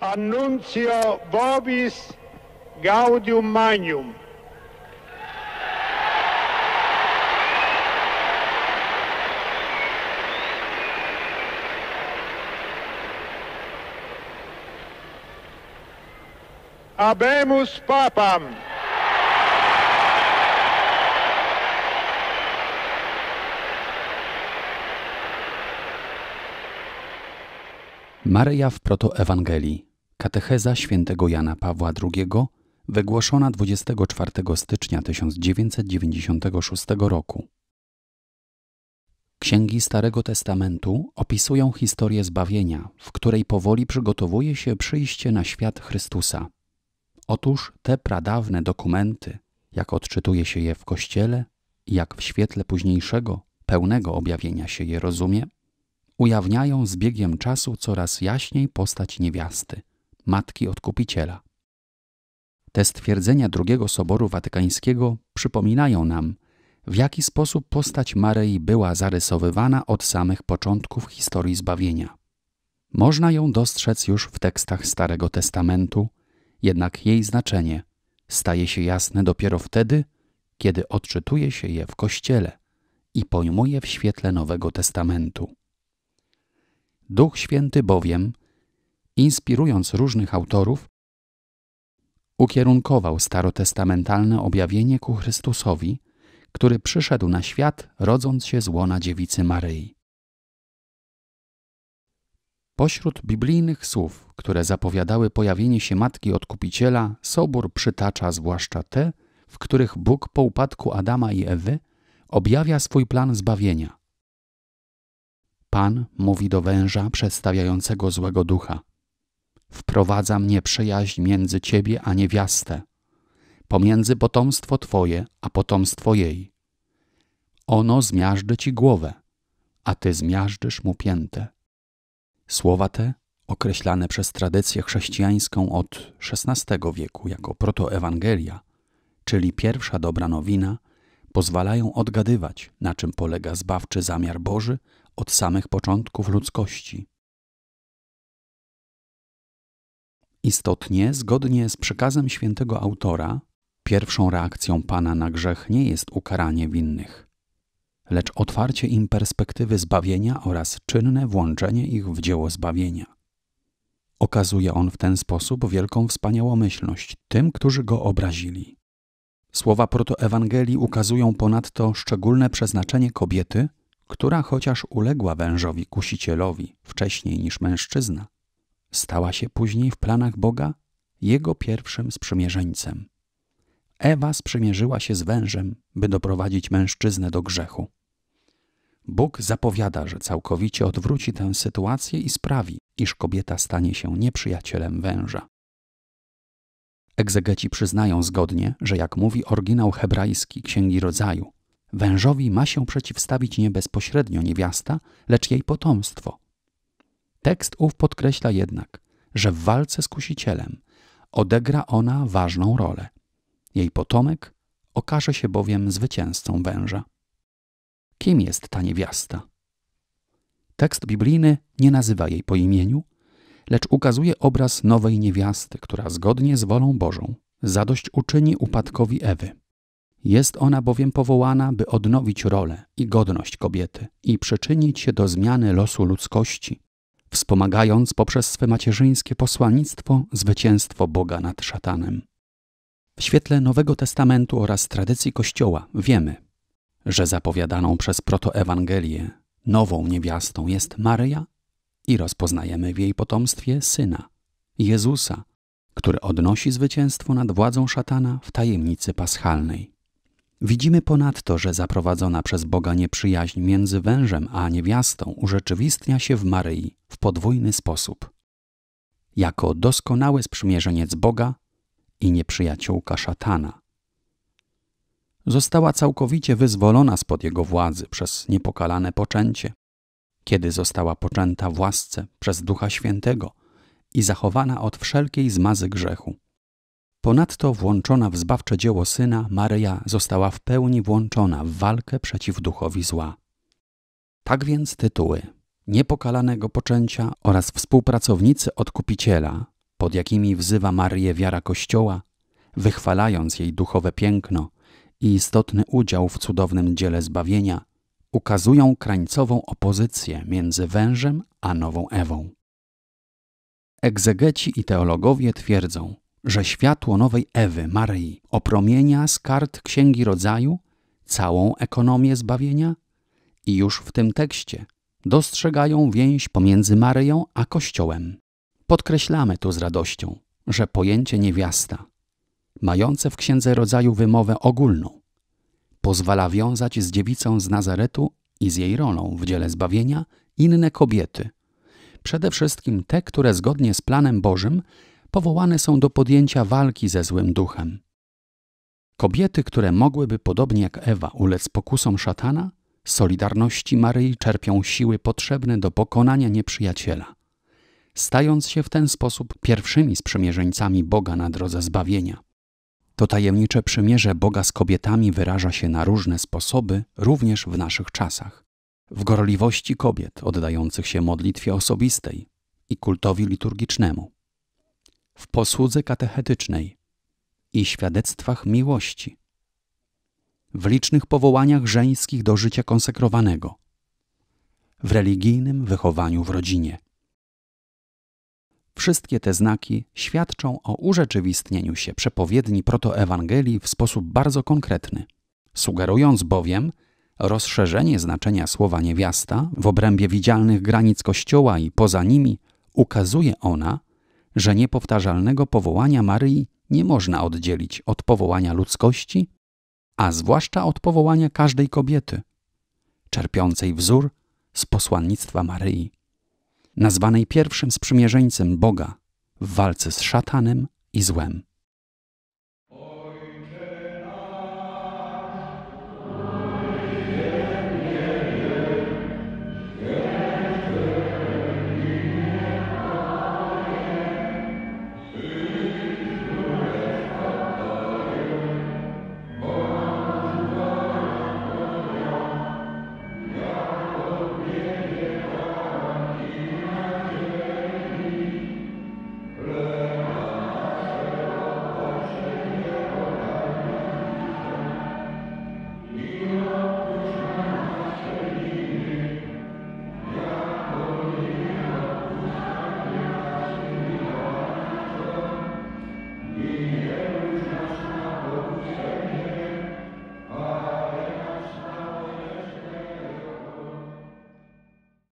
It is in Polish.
Annuncio Vobis Gaudium Magnum. Abemus Papam. Maryja w protoewangelii. Katecheza świętego Jana Pawła II, wygłoszona 24 stycznia 1996 roku. Księgi Starego Testamentu opisują historię zbawienia, w której powoli przygotowuje się przyjście na świat Chrystusa. Otóż te pradawne dokumenty, jak odczytuje się je w Kościele i jak w świetle późniejszego, pełnego objawienia się je rozumie, ujawniają z biegiem czasu coraz jaśniej postać niewiasty – Matki Odkupiciela. Te stwierdzenia drugiego Soboru Watykańskiego przypominają nam, w jaki sposób postać Maryi była zarysowywana od samych początków historii zbawienia. Można ją dostrzec już w tekstach Starego Testamentu, jednak jej znaczenie staje się jasne dopiero wtedy, kiedy odczytuje się je w Kościele i pojmuje w świetle Nowego Testamentu. Duch Święty bowiem inspirując różnych autorów, ukierunkował starotestamentalne objawienie ku Chrystusowi, który przyszedł na świat, rodząc się z łona dziewicy Maryi. Pośród biblijnych słów, które zapowiadały pojawienie się Matki Odkupiciela, Sobór przytacza zwłaszcza te, w których Bóg po upadku Adama i Ewy objawia swój plan zbawienia. Pan mówi do węża przedstawiającego złego ducha. Wprowadza mnie nieprzyjaźń między ciebie a niewiastę, pomiędzy potomstwo twoje a potomstwo jej. Ono zmiażdży ci głowę, a ty zmiażdżysz mu piętę. Słowa te, określane przez tradycję chrześcijańską od XVI wieku jako protoewangelia, czyli pierwsza dobra nowina, pozwalają odgadywać, na czym polega zbawczy zamiar Boży od samych początków ludzkości. Istotnie, zgodnie z przekazem świętego autora, pierwszą reakcją Pana na grzech nie jest ukaranie winnych, lecz otwarcie im perspektywy zbawienia oraz czynne włączenie ich w dzieło zbawienia. Okazuje on w ten sposób wielką wspaniałomyślność tym, którzy go obrazili. Słowa protoewangelii ukazują ponadto szczególne przeznaczenie kobiety, która chociaż uległa wężowi kusicielowi wcześniej niż mężczyzna, stała się później w planach Boga jego pierwszym sprzymierzeńcem. Ewa sprzymierzyła się z wężem, by doprowadzić mężczyznę do grzechu. Bóg zapowiada, że całkowicie odwróci tę sytuację i sprawi, iż kobieta stanie się nieprzyjacielem węża. Egzegeci przyznają zgodnie, że jak mówi oryginał hebrajski Księgi Rodzaju, wężowi ma się przeciwstawić nie bezpośrednio niewiasta, lecz jej potomstwo, Tekst ów podkreśla jednak, że w walce z kusicielem odegra ona ważną rolę. Jej potomek okaże się bowiem zwycięzcą węża. Kim jest ta niewiasta? Tekst biblijny nie nazywa jej po imieniu, lecz ukazuje obraz nowej niewiasty, która zgodnie z wolą Bożą zadość uczyni upadkowi Ewy. Jest ona bowiem powołana, by odnowić rolę i godność kobiety i przyczynić się do zmiany losu ludzkości, wspomagając poprzez swe macierzyńskie posłannictwo zwycięstwo Boga nad szatanem. W świetle Nowego Testamentu oraz tradycji Kościoła wiemy, że zapowiadaną przez protoewangelię nową niewiastą jest Maryja i rozpoznajemy w jej potomstwie syna, Jezusa, który odnosi zwycięstwo nad władzą szatana w tajemnicy paschalnej. Widzimy ponadto, że zaprowadzona przez Boga nieprzyjaźń między wężem a niewiastą urzeczywistnia się w Maryi, podwójny sposób: jako doskonały sprzymierzeniec Boga i nieprzyjaciółka szatana. Została całkowicie wyzwolona spod jego władzy przez niepokalane poczęcie, kiedy została poczęta w łasce przez Ducha Świętego i zachowana od wszelkiej zmazy grzechu. Ponadto włączona w zbawcze dzieło syna, Maryja została w pełni włączona w walkę przeciw duchowi zła. Tak więc tytuły niepokalanego poczęcia oraz współpracownicy odkupiciela, pod jakimi wzywa Marię wiara Kościoła, wychwalając jej duchowe piękno i istotny udział w cudownym dziele zbawienia, ukazują krańcową opozycję między wężem a nową Ewą. Egzegeci i teologowie twierdzą, że światło nowej Ewy, Maryi, opromienia z kart Księgi Rodzaju całą ekonomię zbawienia i już w tym tekście – dostrzegają więź pomiędzy Maryją a Kościołem. Podkreślamy tu z radością, że pojęcie niewiasta, mające w księdze rodzaju wymowę ogólną, pozwala wiązać z dziewicą z Nazaretu i z jej rolą w dziele zbawienia inne kobiety, przede wszystkim te, które zgodnie z planem Bożym powołane są do podjęcia walki ze złym duchem. Kobiety, które mogłyby podobnie jak Ewa ulec pokusom szatana, solidarności Maryi czerpią siły potrzebne do pokonania nieprzyjaciela, stając się w ten sposób pierwszymi sprzymierzeńcami Boga na drodze zbawienia. To tajemnicze przymierze Boga z kobietami wyraża się na różne sposoby, również w naszych czasach. W gorliwości kobiet oddających się modlitwie osobistej i kultowi liturgicznemu, w posłudze katechetycznej i świadectwach miłości, w licznych powołaniach żeńskich do życia konsekrowanego, w religijnym wychowaniu w rodzinie. Wszystkie te znaki świadczą o urzeczywistnieniu się przepowiedni protoewangelii w sposób bardzo konkretny, sugerując bowiem rozszerzenie znaczenia słowa niewiasta w obrębie widzialnych granic Kościoła i poza nimi ukazuje ona, że niepowtarzalnego powołania Maryi nie można oddzielić od powołania ludzkości a zwłaszcza od powołania każdej kobiety, czerpiącej wzór z posłannictwa Maryi, nazwanej pierwszym sprzymierzeńcem Boga w walce z szatanem i złem.